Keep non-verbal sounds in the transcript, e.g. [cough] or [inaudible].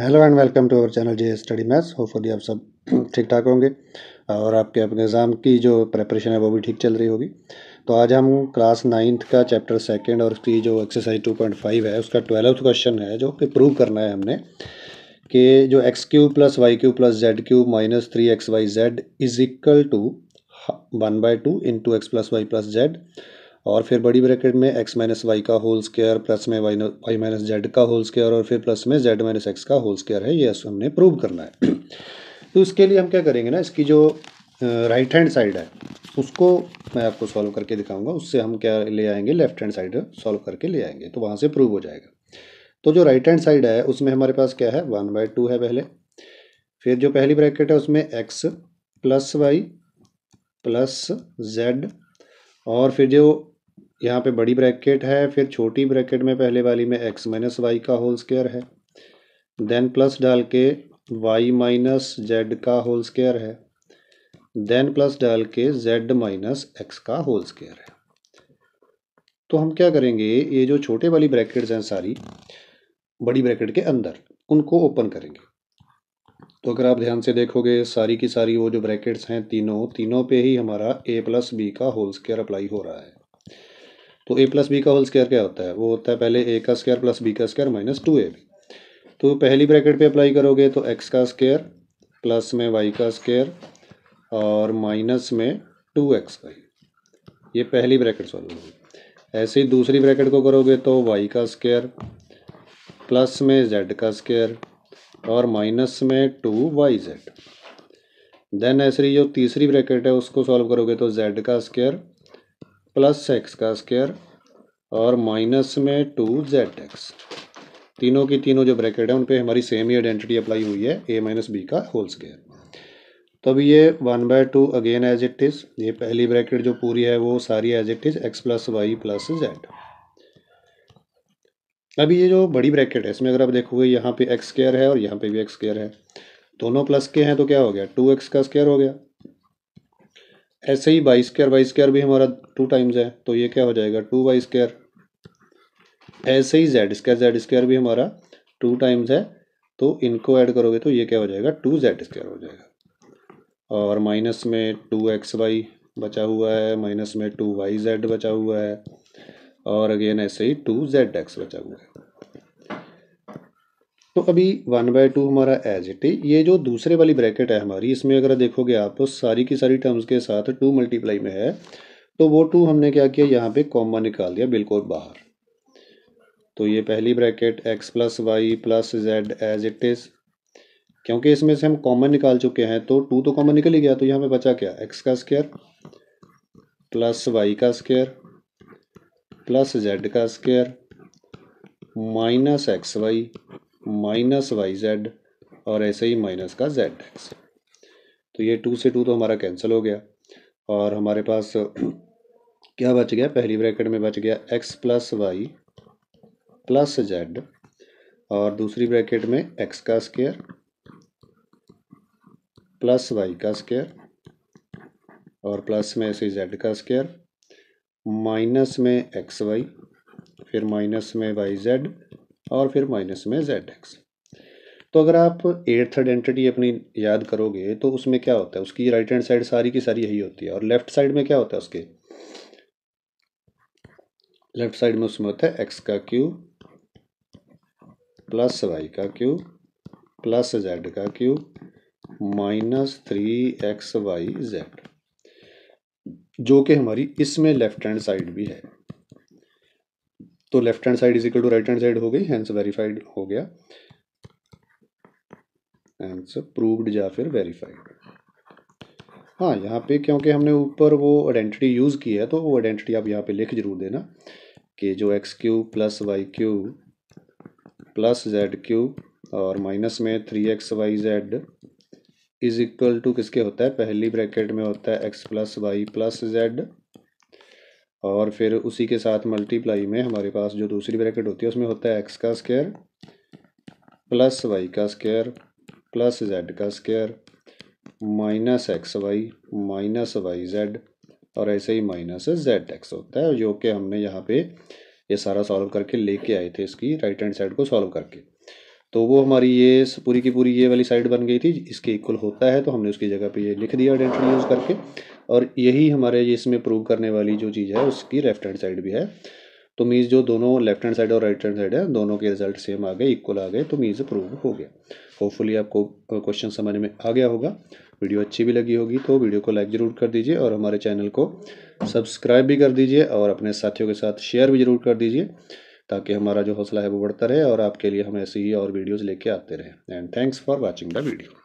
hello and welcome to our channel J study maths hopefully आप सब [clears throat] ठीक ठाक होंगे और आपके अपने एग्ज़ाम की जो प्रेपरेशन है वो भी ठीक चल रही होगी तो आज हम क्लास नाइन्थ का चैप्टर सेकंड और उसकी जो एक्सरसाइज टू पॉइंट फाइव है उसका ट्वेल्थ क्वेश्चन है जो कि प्रूव करना है हमने कि जो x cube plus y cube plus z cube minus three x y z is equal to one by two into x plus Y plus Z और फिर बड़ी ब्रैकेट में एक्स माइनस वाई का होल स्केयर प्लस में y y minus z का whole square और फिर plus में जेड माइनस एक्स का होल स्केयर है ये हमने प्रूव करना है [clears throat] तो इसके लिए हम क्या करेंगे ना इसकी जो राइट हैंड साइड है उसको मैं आपको सॉल्व करके दिखाऊंगा उससे हम क्या ले आएंगे लेफ्ट हैंड साइड सॉल्व करके ले आएंगे तो वहाँ से प्रूव हो जाएगा तो जो राइट हैंड साइड है उसमें हमारे पास क्या है वन बाय टू है पहले फिर जो पहली ब्रैकेट है उसमें x plus Y plus Z और फिर जो यहाँ पे बड़ी ब्रैकेट है फिर छोटी ब्रैकेट में पहले वाली में एक्स माइनस वाई का होल स्केयर है देन प्लस डाल के वाई माइनस जेड का होल स्केयर है देन प्लस डाल के जेड माइनस एक्स का होल स्केयर है तो हम क्या करेंगे ये जो छोटे वाली ब्रैकेट्स हैं सारी बड़ी ब्रैकेट के अंदर उनको ओपन करेंगे तो अगर आप ध्यान से देखोगे सारी की सारी वो जो ब्रैकेट्स हैं तीनों तीनों पे ही हमारा ए प्लस बी का होल स्केयर अप्लाई हो रहा है तो ए प्लस बी का होल स्केयर क्या होता है वो होता है पहले ए का स्क्यर प्लस बी का square minus two a b तो पहली ब्रैकेट पे अप्लाई करोगे तो एक्स का स्केयर प्लस में वाई का स्केयर और माइनस में टू एक्स का ये पहली ब्रैकेट सॉल्व होगी ऐसे ही दूसरी ब्रैकेट को करोगे तो वाई का स्केयर प्लस में जेड का स्केयर और माइनस में टू वाई जेड देन ऐसे जो तीसरी ब्रैकेट है उसको सॉल्व करोगे तो जेड का स्केयर प्लस एक्स का स्क्वायर और माइनस में टू जेड एक्स तीनों की तीनों जो ब्रैकेट है उन पर हमारी सेम ही आइडेंटिटी अप्लाई हुई है ए माइनस बी का होल स्क्वायर तब ये one by two again as it is ये पहली ब्रैकेट जो पूरी है वो सारी as it is x plus Y plus z अभी ये जो बड़ी ब्रैकेट है इसमें अगर आप देखोगे यहाँ पे एक्स स्क्र है और यहाँ पे भी एक्स स्क्र है दोनों प्लस के हैं तो क्या हो गया टू एक्स का स्क्वायर हो गया ऐसे ही बाई स्केयर बाई स्केयर भी हमारा टू टाइम्स है तो ये क्या हो जाएगा टू बाई स्केयर ऐसे ही जेड स्केयर जेड स्केयर भी हमारा टू टाइम्स है तो इनको ऐड करोगे तो ये क्या हो जाएगा टू जेड स्केयर हो जाएगा और माइनस में टू एक्स वाई बचा हुआ है माइनस में टू वाई जेड बचा हुआ है और अगेन ऐसे ही टू जेड एक्स बचा हुआ है तो अभी वन बाय टू हमारा एज इट ये जो दूसरे वाली ब्रैकेट है हमारी इसमें अगर देखोगे आप तो सारी की सारी टर्म्स के साथ टू मल्टीप्लाई में है तो वो टू हमने क्या किया यहाँ पे कॉमन निकाल दिया बिल्कुल बाहर तो ये पहली bracket x plus Y plus z as it is क्योंकि इसमें से हम कॉमन निकाल चुके हैं तो टू तो कॉमन निकल ही गया तो यहाँ पे बचा क्या एक्स का स्क्वायर प्लस वाई का स्क्वायर प्लस जेड का square minus x y minus y Z और ऐसे ही माइनस का जेड एक्स तो ये टू से टू तो हमारा कैंसिल हो गया और हमारे पास [clears throat] क्या बच गया पहली ब्रैकेट में बच गया X plus Y plus Z और दूसरी ब्रैकेट में एक्स का स्केयर प्लस वाई का स्केयर और प्लस में ऐसे जेड का स्केयर माइनस में एक्स वाई फिर माइनस में वाई जेड और फिर माइनस में जेड एक्स तो अगर आप थर्ड आइडेंटिटी अपनी याद करोगे तो उसमें क्या होता है उसकी राइट हैंड साइड सारी की सारी यही होती है और लेफ्ट साइड में क्या होता है उसके लेफ्ट साइड में उसमें होता है एक्स का क्यू प्लस वाई का क्यू प्लस जेड का cube minus three x y z जो कि हमारी इसमें लेफ्ट हैंड साइड भी है तो left hand side is equal to right hand side हो गई हैंस वेरीफाइड हो गया हैंस प्रूव्ड या फिर वेरीफाइड हाँ यहाँ पे क्योंकि हमने ऊपर वो आइडेंटिटी यूज़ की है तो वो आइडेंटिटी आप यहाँ पे लिख जरूर देना कि जो x cube plus y cube plus z cube और माइनस में three x y z is equal to किसके होता है पहली ब्रैकेट में होता है x plus Y plus Z और फिर उसी के साथ मल्टीप्लाई में हमारे पास जो दूसरी ब्रैकेट होती है उसमें होता है एक्स का स्केयर प्लस वाई का स्केयर प्लस जेड का square minus x y minus y Z और ऐसे ही माइनस जेड एक्स होता है जो कि हमने यहाँ पे ये सारा सॉल्व करके लेके आए थे इसकी राइट हैंड साइड को सॉल्व करके तो वो हमारी ये पूरी की पूरी ये वाली साइड बन गई थी इसके इक्वल होता है तो हमने उसकी जगह पे ये लिख दिया आइडेंटिटी यूज़ करके और यही हमारे इसमें प्रूव करने वाली जो चीज़ है उसकी लेफ्ट हैंड साइड भी है तो मीज़ जो दोनों लेफ्ट हैंड साइड और राइट हैंड साइड है दोनों के रिजल्ट सेम आ गए इक्वल आ गए तो मीज़ प्रूव हो गया होपफुली आपको क्वेश्चन समझ में आ गया होगा वीडियो अच्छी भी लगी होगी तो वीडियो को लाइक ज़रूर कर दीजिए और हमारे चैनल को सब्सक्राइब भी कर दीजिए और अपने साथियों के साथ शेयर भी ज़रूर कर दीजिए ताकि हमारा जो हौसला है वो बढ़ता रहे और आपके लिए हम ऐसे ही और वीडियोज़ लेके आते रहें and thanks for watching the video